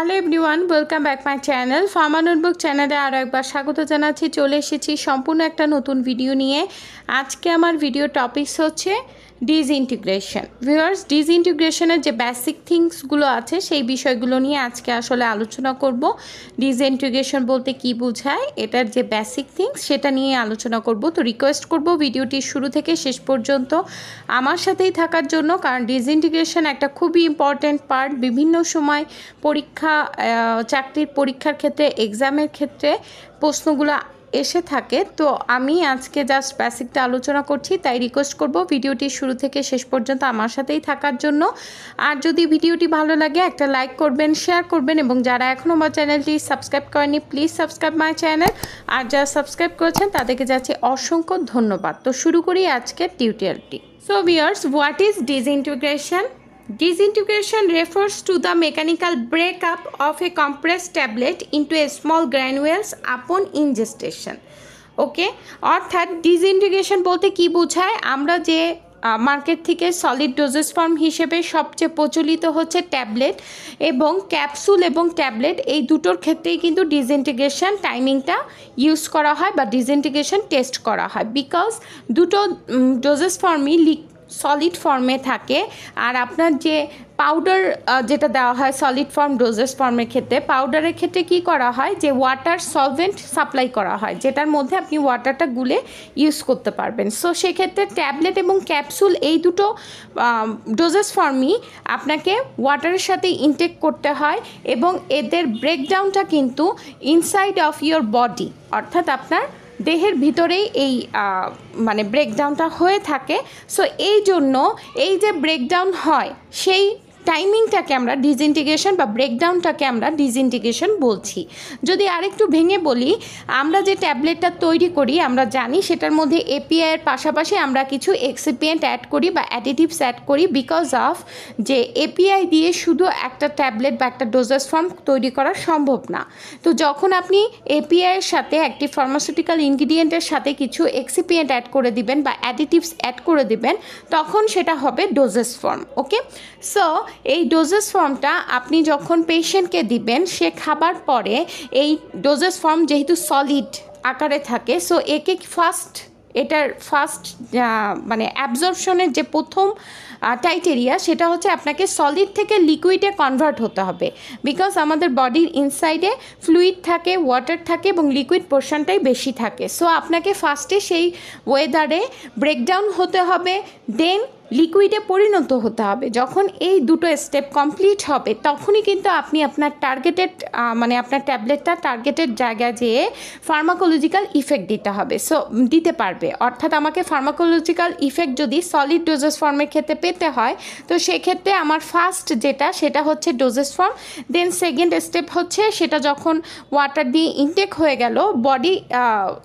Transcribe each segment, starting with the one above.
Hello everyone welcome back my channel pharma notebook চ্যানেলে আরও একবার স্বাগত জানাচ্ছি চলে এসেছি সম্পূর্ণ একটা নতুন ভিডিও নিয়ে আজকে আমার ভিডিও টপিকস হচ্ছে ডিজইন্টিগ্রেশন ভিউয়ার্স ডিজইন্টিগ্রেশনের যে বেসিক থিংসগুলো আছে সেই বিষয়গুলো নিয়ে আজকে আসলে আলোচনা করব ডিজইন্টিগ্রেশন বলতে কি বোঝায় এটার যে বেসিক থিংস সেটা নিয়ে আলোচনা করব তো রিকোয়েস্ট করব ভিডিওটি শুরু থেকে শেষ পর্যন্ত আমার সাথেই থাকার জন্য কারণ ডিজইন্টিগ্রেশন একটা খুবই ইম্পর্ট্যান্ট পার্ট বিভিন্ন সময় পরীক্ষা চাকরির পরীক্ষার ক্ষেত্রে এক্সামের ক্ষেত্রে প্রশ্নগুলো এসে থাকে তো আমি আজকে জাস্ট বেসিকটা আলোচনা করছি তাই রিকোয়েস্ট করব ভিডিওটি শুরু থেকে শেষ পর্যন্ত আমার সাথেই থাকার জন্য আর যদি ভিডিওটি ভালো লাগে একটা লাইক করবেন শেয়ার করবেন এবং যারা এখনও আমার চ্যানেলটি সাবস্ক্রাইব করেনি প্লিজ সাবস্ক্রাইব মাই চ্যানেল আর যারা সাবস্ক্রাইব করেছেন তাদেরকে যাচ্ছে অসংখ্য ধন্যবাদ তো শুরু করি আজকের টিউটোরিয়ালটি so viewers what is disintegration Disintegration refers to the mechanical breakup of a compressed tablet into a small granules upon ingestion. Okay অর্থাৎ ডিসইন্টিগ্রেশন বলতে কি বোঝায় আমরা যে মার্কেট থেকে সলিড ডোজেস ফর্ম হিসেবে সবচেয়ে প্রচলিত হচ্ছে ট্যাবলেট এবং ক্যাপসুল এবং ট্যাবলেট এই দুটোর ক্ষেত্রেই কিন্তু ডিসইন্টিগ্রেশন টাইমিংটা ইউজ করা হয় বা ডিসইন্টিগ্রেশন টেস্ট করা হয় বিকজ দুটো ডোজেস ফর্মই লিক সলিড ফর্মে থাকে আর আপনার যে পাউডার যেটা দেওয়া হয় সলিড ফর্ম ডোজেস ফর্মের ক্ষেত্রে পাউডারের ক্ষেত্রে কি করা হয় যে ওয়াটার সলভেন্ট সাপ্লাই করা হয় যেটার মধ্যে আপনি ওয়াটারটা গুলে ইউজ করতে পারবেন সো সেক্ষেত্রে ট্যাবলেট এবং ক্যাপসুল এই দুটো ডোজেস ফর্মই আপনাকে ওয়াটারের সাথে ইনটেক করতে হয় এবং এদের ব্রেকডাউনটা কিন্তু ইনসাইড অফ ইয়োর বডি অর্থাৎ আপনার দেহের ভিতরেই এই মানে ব্রেকডাউনটা হয়ে থাকে সো এই জন্য এই যে ব্রেকডাউন হয় সেই টাইমিংটাকে আমরা ডিজইন্টিগ্রেশন বা ব্রেকডাউনটাকে আমরা ডিজইন্টিগ্রেশন বলছি যদি আরেকটু ভেঙে বলি আমরা যে ট্যাবলেটটা তৈরি করি আমরা জানি সেটার মধ্যে এপিআইয়ের পাশাপাশি আমরা কিছু এক্সিপিয়েন্ট অ্যাড করি বা অ্যাডিটিভস অ্যাড করি বিকজ অফ যে এপিআই দিয়ে শুধু একটা ট্যাবলেট বা একটা ডোজেস ফর্ম তৈরি করা সম্ভব না তো যখন আপনি এপিআইয়ের সাথে একটি ফার্মাসিউটিক্যাল ইনগ্রিডিয়েন্টের সাথে কিছু এক্সিপিয়েন্ট অ্যাড করে দিবেন বা অ্যাডিটিভস অ্যাড করে দিবেন তখন সেটা হবে ডোজেস ফর্ম ওকে সো এই ডোজেস ফর্মটা আপনি যখন পেশেন্টকে দিবেন সে খাবার পরে এই ডোজেস ফর্ম যেহেতু সলিড আকারে থাকে সো একে ফার্স্ট এটার ফার্স্ট মানে অ্যাবজর্পশনের যে প্রথম টাইটেরিয়া সেটা হচ্ছে আপনাকে সলিড থেকে লিকুইডে কনভার্ট হতে হবে বিকজ আমাদের বডির ইনসাইডে ফ্লুইড থাকে ওয়াটার থাকে এবং লিকুইড পোর্শনটাই বেশি থাকে সো আপনাকে ফার্স্টে সেই ওয়েদারে ব্রেকডাউন হতে হবে দেন লিকুইডে পরিণত হতে হবে যখন এই দুটো স্টেপ কমপ্লিট হবে তখনই কিন্তু আপনি আপনার টার্গেটেড মানে আপনার ট্যাবলেটটা টার্গেটেড জায়গায় যেয়ে ফার্মাকোলজিক্যাল ইফেক্ট দিতে হবে সো দিতে পারবে অর্থাৎ আমাকে ফার্মাকোলজিক্যাল ইফেক্ট যদি সলিড ডোজেস ফর্মের ক্ষেত্রে পেতে হয় তো সেক্ষেত্রে আমার ফার্স্ট যেটা সেটা হচ্ছে dosage form then second step হচ্ছে সেটা যখন ওয়াটার দিয়ে ইনটেক হয়ে গেল বডি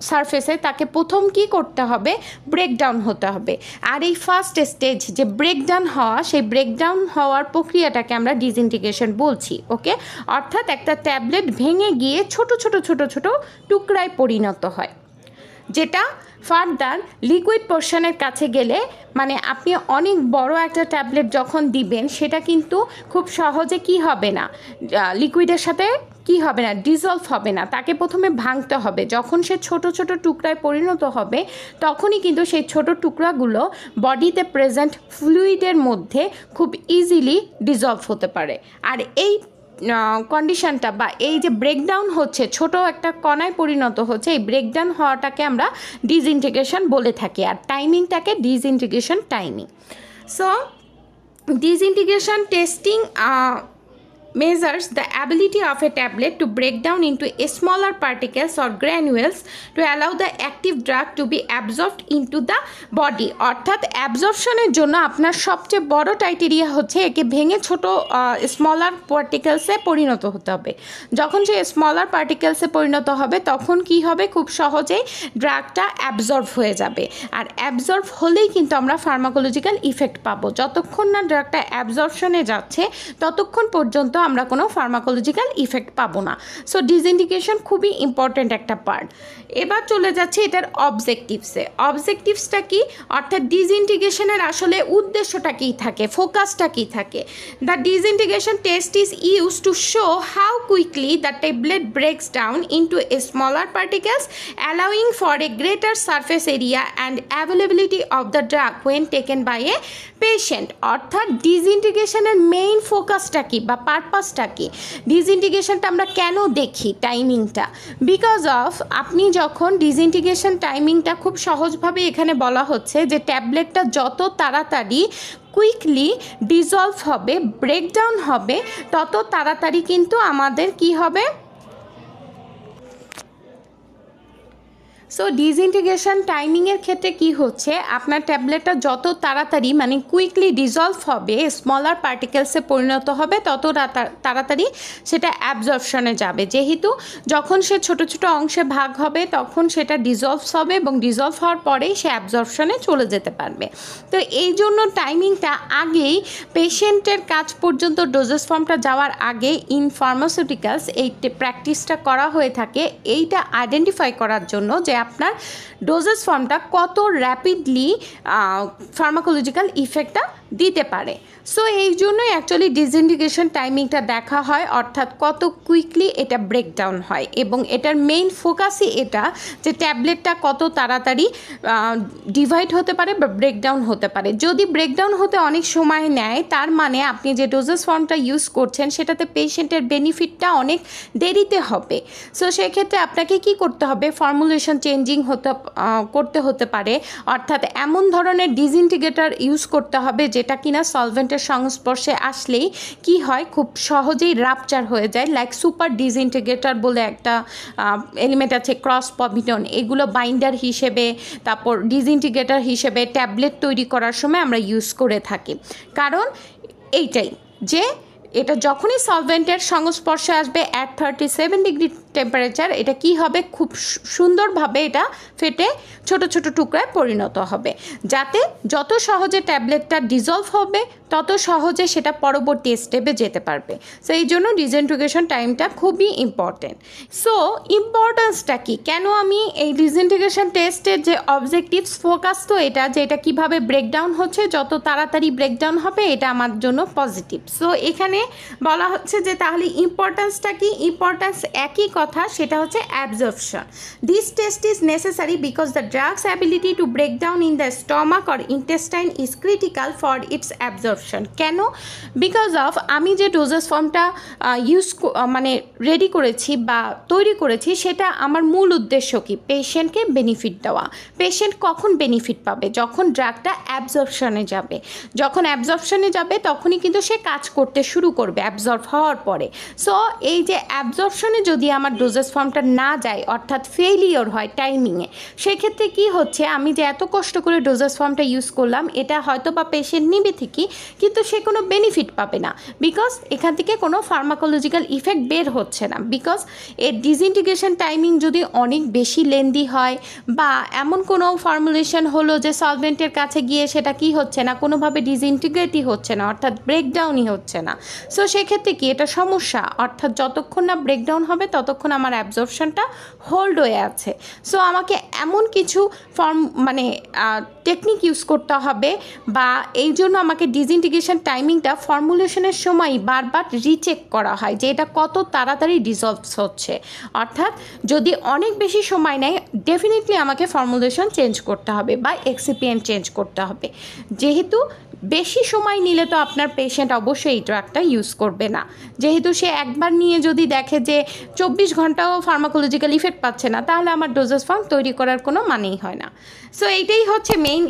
সারফেসে তাকে প্রথম কি করতে হবে ব্রেকডাউন হতে হবে আর এই ফার্স্ট স্টেজ পেয়েছি যে ব্রেকডাউন হওয়া সেই ব্রেকডাউন হওয়ার প্রক্রিয়াটাকে আমরা ডিসইন্টিগ্রেশন বলছি ওকে অর্থাৎ একটা ট্যাবলেট ভেঙে গিয়ে ছোট ছোট ছোট ছোট টুকরায় পরিণত হয় যেটা ফার্দার লিকুইড পোর্শনের কাছে গেলে মানে আপনি অনেক বড় একটা ট্যাবলেট যখন দিবেন সেটা কিন্তু খুব সহজে কি হবে না লিকুইডের সাথে কি হবে না ডিজলভ হবে না তাকে প্রথমে ভাঙতে হবে যখন সে ছোট ছোট টুকরায় পরিণত হবে তখনই কিন্তু সেই ছোট টুকরাগুলো বডিতে প্রেজেন্ট ফ্লুইডের মধ্যে খুব ইজিলি ডিজলভ হতে পারে আর এই কন্ডিশনটা বা এই যে ব্রেকডাউন হচ্ছে ছোট একটা কণায় পরিণত হচ্ছে এই ব্রেকডাউন হওয়াটাকে আমরা ডিজইন্টিগ্রেশন বলে থাকি আর টাইমিংটাকে disintegration timing so disintegration testing measures the ability of a tablet to break down into smaller particles or granules to allow the active drug to be absorbed into the body অর্থাৎ অ্যাবজর্পশনের জন্য আপনার সবচেয়ে বড় criteria হচ্ছে একে ভেঙে ছোট smaller পার্টিকেলসে পরিণত হতে হবে যখন সে স্মলার পার্টিকেলসে পরিণত হবে তখন কি হবে খুব সহজেই ড্রাগটা অ্যাবজর্ব হয়ে যাবে আর অ্যাবজর্ব হলেই কিন্তু আমরা ফার্মাকোলজিক্যাল ইফেক্ট পাবো যতক্ষণ না ড্রাগটা অ্যাবজর্পশনে যাচ্ছে ততক্ষণ পর্যন্ত আমরা কোনো ফার্মাকোলজিক্যাল ইফেক্ট পাবো না সো ডিজিন্ডিকেশন খুবই ইম্পর্ট্যান্ট একটা পার্ট এবার চলে যাচ্ছে এটার অবজেক্টিভসে অবজেক্টিভসটা কি অর্থাৎ ডিজিন্ডিকেশনের আসলে উদ্দেশ্যটা কী থাকে ফোকাসটা কী থাকে the disintegration test is use to show how quickly the tablet breaks down into a smaller particles allowing for a greater surface area and availability of the drug when taken by a patient অর্থাৎ ডিজিন্ডিকেশনের main ফোকাসটা কী বা part পারপাসটাকে ডিজইন্টিগ্রেশনটা আমরা কেন দেখি টাইমিংটা because of আপনি যখন ডিজইন্টিগ্রেশন টাইমিংটা খুব সহজভাবে এখানে বলা হচ্ছে যে ট্যাবলেটটা যত তাড়াতাড়ি কুইকলি ডিজলভ হবে ব্রেকডাউন হবে তত তাড়াতাড়ি কিন্তু আমাদের কি হবে সো ডিজইন্টিগ্রেশন টাইমিংয়ের ক্ষেত্রে কি হচ্ছে আপনার ট্যাবলেটটা যত তাড়াতাড়ি মানে কুইকলি ডিজলভ হবে স্মলার পার্টিকেলসে পরিণত হবে তত তাড়াতাড়ি সেটা অ্যাবজর্পশনে যাবে যেহেতু যখন সে ছোট ছোট অংশে ভাগ হবে তখন সেটা ডিজলভস হবে এবং ডিজলভ হওয়ার পরেই সে অ্যাবজর্পশনে চলে যেতে পারবে তো এই জন্য টাইমিংটা আগেই পেশেন্টের কাজ পর্যন্ত ডোজেস ফর্মটা যাওয়ার আগে ইন ফার্মাসিউটিক্যালস এই প্র্যাকটিসটা করা হয়ে থাকে এইটা আইডেন্টিফাই করার জন্য যে আপনার ডোজেস ফর্মটা কত র্যাপিডলি ফার্মাকোলজিক্যাল ইফেক্টটা দিতে পারে সো এই জন্যই অ্যাকচুয়ালি ডিসইন্ডিকেশন টাইমিংটা দেখা হয় অর্থাৎ কত কুইকলি এটা ব্রেকডাউন হয় এবং এটার মেইন ফোকাসই এটা যে ট্যাবলেটটা কত তাড়াতাড়ি ডিভাইড হতে পারে বা ব্রেকডাউন হতে পারে যদি ব্রেকডাউন হতে অনেক সময় নেয় তার মানে আপনি যে ডোজেস ফর্মটা ইউজ করছেন সেটাতে পেশেন্টের বেনিফিটটা অনেক দেরিতে হবে সো সেক্ষেত্রে আপনাকে কি করতে হবে ফর্মুলেশন চেঞ্জিং হতে করতে হতে পারে অর্থাৎ এমন ধরনের ডিসইন্টিগ্রেটার ইউজ করতে হবে যে যেটা কিনা সলভেন্টের সংস্পর্শে আসলেই কি হয় খুব সহজেই রাপচার হয়ে যায় লাইক সুপার ডিসইন্টিগ্রেটার বলে একটা এলিমেন্ট আছে ক্রস পভিটন এগুলো বাইন্ডার হিসেবে তারপর ডিসইন্টিগ্রেটার হিসেবে ট্যাবলেট তৈরি করার সময় আমরা ইউজ করে থাকি কারণ এইটাই যে এটা যখনই সলভেন্টের সংস্পর্শে আসবে at thirty seven degree temperature এটা কি হবে খুব সুন্দরভাবে এটা ফেটে ছোট ছোট টুকরায় পরিণত হবে যাতে যত সহজে ট্যাবলেটটা ডিজলভ হবে তত সহজে সেটা পরবর্তী স্টেপে যেতে পারবে সো এই জন্য ডিজেন্টিগেশন টাইমটা খুবই ইম্পর্টেন্ট সো ইম্পর্টেন্সটা কি কেন আমি এই ডিজেন্টিগেশন টেস্টের যে অবজেক্টিভস ফোকাস তো এটা যে এটা কীভাবে ব্রেকডাউন হচ্ছে যত তাড়াতাড়ি ব্রেকডাউন হবে এটা আমার জন্য পজিটিভ সো এখানে বলা হচ্ছে যে তাহলে ইম্পর্টেন্সটা কি ইম্পর্টেন্স একই কথা সেটা হচ্ছে absorption this test is necessary because the drug's ability to break down in the stomach or intestine is critical for its absorb absorption কেন বিকজ অফ আমি যে ডোজেস ফর্মটা ইউজ মানে রেডি করেছি বা তৈরি করেছি সেটা আমার মূল উদ্দেশ্য কি পেশেন্টকে বেনিফিট দেওয়া পেশেন্ট কখন বেনিফিট পাবে যখন ড্রাগটা অ্যাবজর্পশনে যাবে যখন অ্যাবজর্পশনে যাবে তখনই কিন্তু সে কাজ করতে শুরু করবে অ্যাবজর্ব হওয়ার পরে সো এই যে অ্যাবজর্পশনে যদি আমার ডোজেস ফর্মটা না যায় অর্থাৎ ফেলিওর হয় টাইমিংয়ে সেক্ষেত্রে কি হচ্ছে আমি যে এত কষ্ট করে ডোজেস ফর্মটা ইউজ করলাম এটা হয়তো বা পেশেন্ট নিবে ঠিকই কিন্তু সে কোনো বেনিফিট পাবে না বিকজ এখান থেকে কোনো ফার্মাকোলজিক্যাল ইফেক্ট বের হচ্ছে না বিকজ এর ডিসইন্টিগ্রেশন টাইমিং যদি অনেক বেশি লেন্দি হয় বা এমন কোনো ফর্মুলেশন হলো যে সলভেন্টের কাছে গিয়ে সেটা কি হচ্ছে না কোনোভাবে ডিসইন্টিগ্রেটই হচ্ছে না অর্থাৎ ব্রেকডাউনই হচ্ছে না সো সেক্ষেত্রে কি এটা সমস্যা অর্থাৎ যতক্ষণ না ব্রেকডাউন হবে ততক্ষণ আমার অ্যাবজর্পশনটা হোল্ড হয়ে আছে সো আমাকে এমন কিছু ফর্ম মানে টেকনিক ইউজ করতে হবে বা এই জন্য আমাকে ডিজি ইন্টিগ্রেশন টাইমিংটা ফর্মুলেশনের সময় বারবার রিচেক করা হয় যে এটা কত তাড়াতাড়ি ডিজলভস হচ্ছে অর্থাৎ যদি অনেক বেশি সময় নেয় ডেফিনেটলি আমাকে ফর্মুলেশন চেঞ্জ করতে হবে বা এক্সিপিয়েন্ট চেঞ্জ করতে হবে যেহেতু বেশি সময় নিলে তো আপনার পেশেন্ট অবশ্যই এই ড্রাগটা ইউজ করবে না যেহেতু সে একবার নিয়ে যদি দেখে যে চব্বিশ ঘন্টাও ফার্মাকোলজিক্যাল ইফেক্ট পাচ্ছে না তাহলে আমার ডোজেস ফর্ম তৈরি করার কোনো মানেই হয় না সো এইটাই হচ্ছে মেইন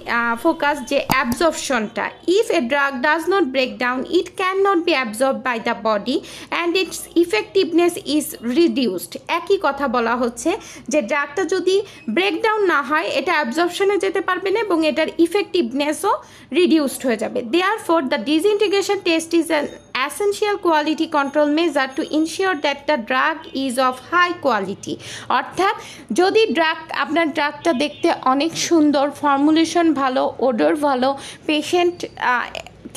ফোকাস যে অ্যাবজর্পশনটা if a drug does not break down it can not be absorb by the body and its effectiveness is reduced একই কথা বলা হচ্ছে যে ড্রাগটা যদি ব্রেকডাউন না হয় এটা অ্যাবজর্পশনে যেতে পারবে না এবং এটার ইফেক্টিভনেসও রিডিউসড হয়ে যাবে যাবে therefore the disintegration test is an essential quality control measure to ensure that the drug is of high quality অর্থাৎ যদি ড্রাগ আপনার ড্রাগটা দেখতে অনেক সুন্দর ফর্মুলেশন ভালো ওডর ভালো পেশেন্ট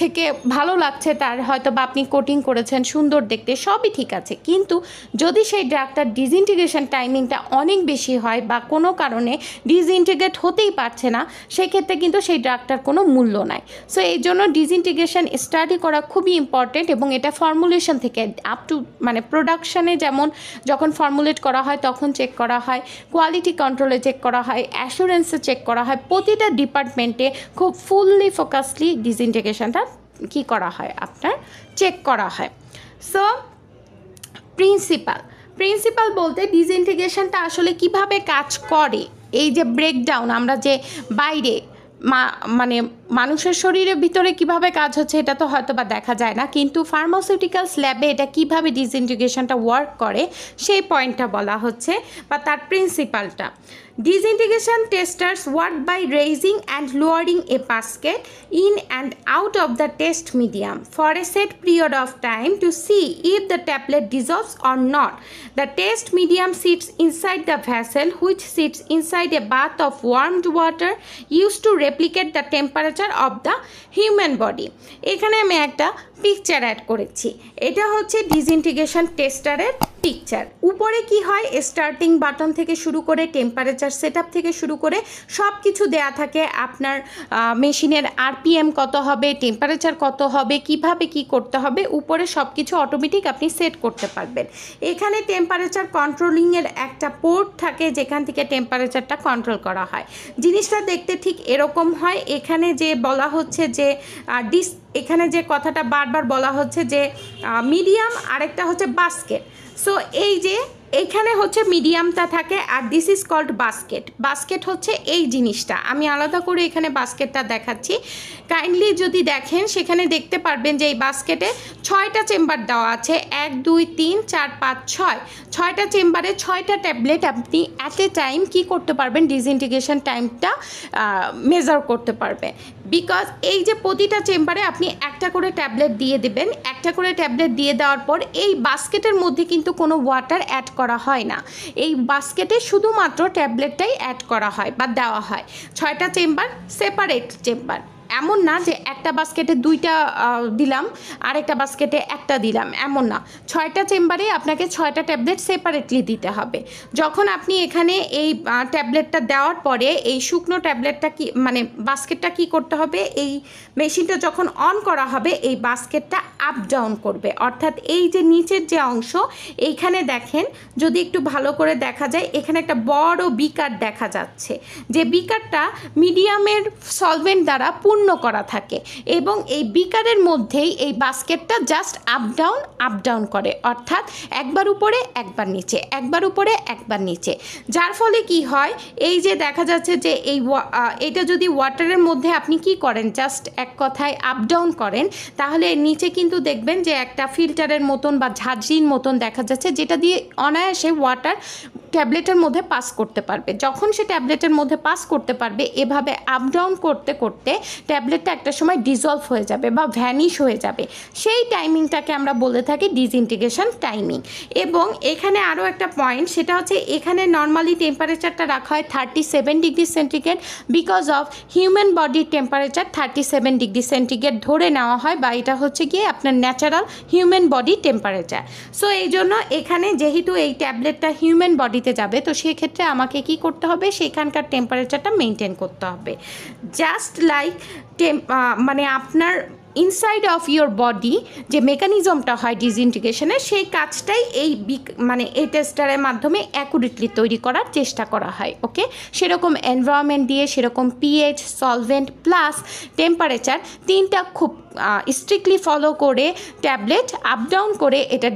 থেকে ভালো লাগছে তার হয়তো বা আপনি কোটিং করেছেন সুন্দর দেখতে সবই ঠিক আছে কিন্তু যদি সেই ড্রাগটার ডিসইন্টিগ্রেশন টাইমিংটা অনেক বেশি হয় বা কোনো কারণে ডিসইন্টিগ্রেট হতেই পারছে না সেক্ষেত্রে কিন্তু সেই ড্রাগটার কোনো মূল্য নাই সো এই জন্য ডিসইন্টিগ্রেশন স্টাডি করা খুবই ইম্পর্টেন্ট এবং এটা ফর্মুলেশন থেকে আপ টু মানে প্রোডাকশানে যেমন যখন ফর্মুলেট করা হয় তখন চেক করা হয় কোয়ালিটি কন্ট্রোলে চেক করা হয় অ্যাসুরেন্সে চেক করা হয় প্রতিটা ডিপার্টমেন্টে খুব ফুললি ফোকাসলি ডিসইন্টিগ্রেশনটা কি করা হয় আপনার চেক করা হয় সো প্রিন্সিপাল প্রিন্সিপাল বলতে ডিসইন্টিগ্রেশনটা আসলে কিভাবে কাজ করে এই যে ব্রেকডাউন আমরা যে বাইরে মানে মানুষের শরীরের ভিতরে কিভাবে কাজ হচ্ছে এটা তো হয়তো বা দেখা যায় না কিন্তু ফার্মাসিউটিক্যালস ল্যাবে এটা কিভাবে ডিজইন্টিগ্রেশনটা ওয়ার্ক করে সেই পয়েন্টটা বলা হচ্ছে বা তার প্রিন্সিপালটা disintegration testers work by raising and lowering a basket in and out of the test medium for a set period of time to see if the tablet dissolves or not the test medium sits inside the vessel which sits inside a bath of warmed water use to replicate the temperature temperature of the human body এখানে আমি একটা picture add করেছি এটা হচ্ছে disintegration টেস্টারের picture উপরে কি হয় starting button থেকে শুরু করে টেম্পারেচার সেট থেকে শুরু করে সব কিছু দেয়া থাকে আপনার মেশিনের আরপিএম কত হবে টেম্পারেচার কত হবে কিভাবে কি করতে হবে উপরে সব কিছু অটোমেটিক আপনি সেট করতে পারবেন এখানে টেম্পারেচার কন্ট্রোলিংয়ের একটা পোর্ট থাকে যেখান থেকে টেম্পারেচারটা কন্ট্রোল করা হয় জিনিসটা দেখতে ঠিক এরকম হয় এখানে যে যে বলা হচ্ছে যে ডিস এখানে যে কথাটা বারবার বলা হচ্ছে যে মিডিয়াম আরেকটা হচ্ছে বাস্কেট সো এই যে এইখানে হচ্ছে মিডিয়ামটা থাকে আর this is called basket basket হচ্ছে এই জিনিসটা আমি আলাদা করে এখানে বাস্কেটটা দেখাচ্ছি কাইন্ডলি যদি দেখেন সেখানে দেখতে পারবেন যে এই বাস্কেটে ছয়টা চেম্বার দেওয়া আছে এক দুই তিন চার পাঁচ ছয় ছয়টা চেম্বারে ছয়টা ট্যাবলেট আপনি অ্যাট এ টাইম কি করতে পারবেন ডিসইন্টিগ্রেশন টাইমটা মেজার করতে পারবেন বিকজ এই যে প্রতিটা চেম্বারে আপনি একটা করে ট্যাবলেট দিয়ে দেবেন একটা করে ট্যাবলেট দিয়ে দেওয়ার পর এই বাস্কেটের মধ্যে কিন্তু কোনো ওয়াটার অ্যাড করা হয় না এই বাস্কেটে শুধুমাত্র ট্যাবলেটটাই অ্যাড করা হয় বা দেওয়া হয় ছয়টা চেম্বার সেপারেট চেম্বার এমন না যে একটা বাস্কেটে দুইটা দিলাম আর একটা বাস্কেটে একটা দিলাম এমন না ছয়টা চেম্বারে আপনাকে ছয়টা ট্যাবলেট সেপারেটলি দিতে হবে যখন আপনি এখানে এই ট্যাবলেটটা দেওয়ার পরে এই শুকনো ট্যাবলেটটা কি মানে বাস্কেটটা কি করতে হবে এই মেশিনটা যখন অন করা হবে এই বাস্কেটটা আপ ডাউন করবে অর্থাৎ এই যে নিচের যে অংশ এইখানে দেখেন যদি একটু ভালো করে দেখা যায় এখানে একটা বড় বিকার দেখা যাচ্ছে যে বিকারটা মিডিয়ামের সলভেন্ট দ্বারা পূর্ণ পূর্ণ করা থাকে এবং এই বিকারের মধ্যেই এই বাস্কেটটা just up down up down করে অর্থাৎ একবার উপরে একবার নিচে একবার উপরে একবার নিচে যার ফলে কি হয় এই যে দেখা যাচ্ছে যে এই এটা যদি ওয়াটারের মধ্যে আপনি কি করেন জাস্ট এক কথায় আপ ডাউন করেন তাহলে নিচে কিন্তু দেখবেন যে একটা ফিল্টারের মতন বা ঝাঁঝরির মতন দেখা যাচ্ছে যেটা দিয়ে অনায়াসে ওয়াটার ট্যাবলেটের মধ্যে পাস করতে পারবে যখন সে ট্যাবলেটের মধ্যে পাস করতে পারবে এভাবে আপ ডাউন করতে করতে ট্যাবলেটটা একটা সময় ডিজলভ হয়ে যাবে বা ভ্যানিশ হয়ে যাবে সেই টাইমিংটাকে আমরা বলে থাকি ডিসইন্টিগ্রেশন টাইমিং এবং এখানে আরও একটা পয়েন্ট সেটা হচ্ছে এখানে নর্মালি টেম্পারেচারটা রাখা হয় thirty seven degree centigrade because of human বডির temperature thirty seven degree centigrade ধরে নেওয়া হয় বা এটা হচ্ছে গিয়ে আপনার natural human body temperature so এই জন্য এখানে যেহেতু এই ট্যাবলেটটা হিউম্যান বডি বডিতে যাবে তো সেক্ষেত্রে আমাকে কি করতে হবে সেখানকার টেম্পারেচারটা মেনটেন করতে হবে জাস্ট লাইক মানে আপনার ইনসাইড অফ ইয়োর বডি যে মেকানিজমটা হয় ডিজইন্টিগ্রেশনের সেই কাজটাই এই মানে এই টেস্টারের মাধ্যমে অ্যাকুরেটলি তৈরি করার চেষ্টা করা হয় ওকে সেরকম এনভায়রনমেন্ট দিয়ে সেরকম পিএইচ সলভেন্ট প্লাস টেম্পারেচার তিনটা খুব স্ট্রিক্টলি ফলো করে ট্যাবলেট আপ ডাউন করে এটার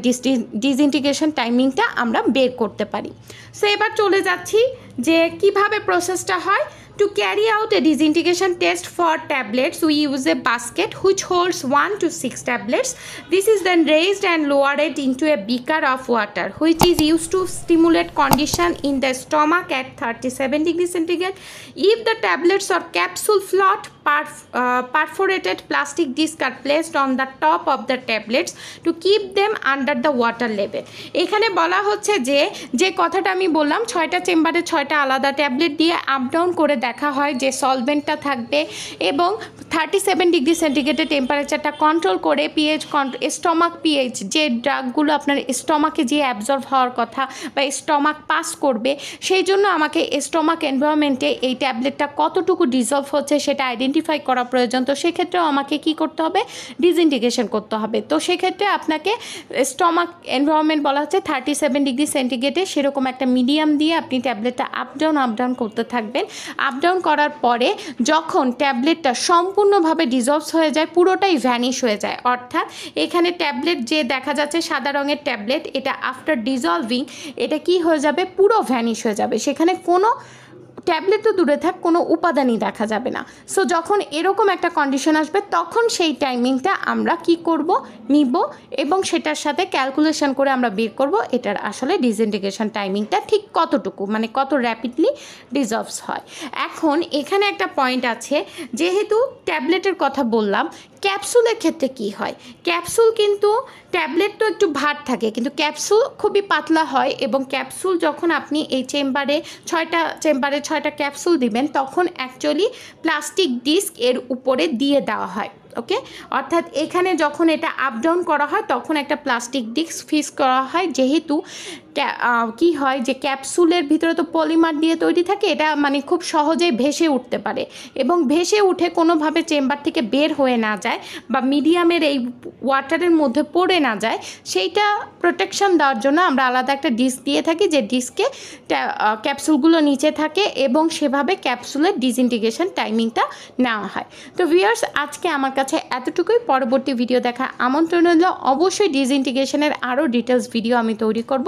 ডিসইন্টিগ্রেশন টাইমিংটা আমরা বের করতে পারি সো এবার চলে যাচ্ছি যে কিভাবে প্রসেসটা হয় To carry out a disintegration test for tablets, we use a basket which holds 1 to 6 tablets. This is then raised and lowered into a beaker of water which is used to stimulate condition in the stomach at 37 degrees centigrade. If the tablets or capsule float, Uh, perforated plastic disc are placed on the top of the tablets to keep them under the water level এখানে বলা হচ্ছে যে যে কথাটা আমি বললাম ছয়টা চেম্বারে ছয়টা আলাদা ট্যাবলেট দিয়ে আপ ডাউন করে দেখা হয় যে সলভেন্টটা থাকবে এবং থার্টি সেভেন ডিগ্রি সেন্টিগ্রেডের টেম্পারেচারটা কন্ট্রোল করে পিএইচ কন্ট্রো স্টমাক পিএইচ যে ড্রাগগুলো আপনার স্টমাকে যে অ্যাবজর্ব হওয়ার কথা বা স্টমাক পাস করবে সেই জন্য আমাকে স্টমাক এনভায়রনমেন্টে এই ট্যাবলেটটা কতটুকু ডিজলভ হচ্ছে সেটা আইডেন্টি আইডেন্টিফাই করা প্রয়োজন তো সেক্ষেত্রেও আমাকে কি করতে হবে ডিজইন্টিগ্রেশন করতে হবে তো সেক্ষেত্রে আপনাকে স্টমাক এনভায়রনমেন্ট বলা হচ্ছে থার্টি সেভেন ডিগ্রি সেন্টিগ্রেডে সেরকম একটা মিডিয়াম দিয়ে আপনি ট্যাবলেটটা আপ ডাউন আপ ডাউন করতে থাকবেন আপ ডাউন করার পরে যখন ট্যাবলেটটা সম্পূর্ণভাবে ডিজলভস হয়ে যায় পুরোটাই ভ্যানিশ হয়ে যায় অর্থাৎ এখানে ট্যাবলেট যে দেখা যাচ্ছে সাদা রঙের ট্যাবলেট এটা আফটার ডিজলভিং এটা কি হয়ে যাবে পুরো ভ্যানিশ হয়ে যাবে সেখানে কোনো ট্যাবলেট তো দূরে থাক কোনো উপাদানই দেখা যাবে না সো যখন এরকম একটা কন্ডিশন আসবে তখন সেই টাইমিংটা আমরা কি করব নিব এবং সেটার সাথে ক্যালকুলেশন করে আমরা বের করব এটার আসলে ডিজেন্টিগেশন টাইমিংটা ঠিক কতটুকু মানে কত র্যাপিডলি ডিজলভস হয় এখন এখানে একটা পয়েন্ট আছে যেহেতু ট্যাবলেটের কথা বললাম ক্যাপসুলের ক্ষেত্রে কি হয় ক্যাপসুল কিন্তু ট্যাবলেট তো একটু ভার থাকে কিন্তু ক্যাপসুল খুবই পাতলা হয় এবং ক্যাপসুল যখন আপনি এই চেম্বারে ছয়টা চেম্বারে ছয়টা ক্যাপসুল দিবেন তখন অ্যাকচুয়ালি প্লাস্টিক ডিস্ক এর উপরে দিয়ে দেওয়া হয় ওকে অর্থাৎ এখানে যখন এটা আপ ডাউন করা হয় তখন একটা প্লাস্টিক ডিস্ক ফিক্স করা হয় যেহেতু কি হয় যে ক্যাপসুলের ভিতরে তো পলিমার দিয়ে তৈরি থাকে এটা মানে খুব সহজেই ভেসে উঠতে পারে এবং ভেসে উঠে কোনোভাবে চেম্বার থেকে বের হয়ে না যায় বা মিডিয়ামের এই ওয়াটারের মধ্যে পড়ে না যায় সেইটা প্রোটেকশন দেওয়ার জন্য আমরা আলাদা একটা ডিস্ক দিয়ে থাকি যে ডিস্কে ক্যাপসুলগুলো নিচে থাকে এবং সেভাবে ক্যাপসুলের ডিসইনটিগ্রেশন টাইমিংটা নেওয়া হয় তো ভিউয়ার্স আজকে আমার কাছে এতটুকুই পরবর্তী ভিডিও দেখা আমন্ত্রণ হলো অবশ্যই ডিসইনটিগ্রেশনের আরও ডিটেলস ভিডিও আমি তৈরি করব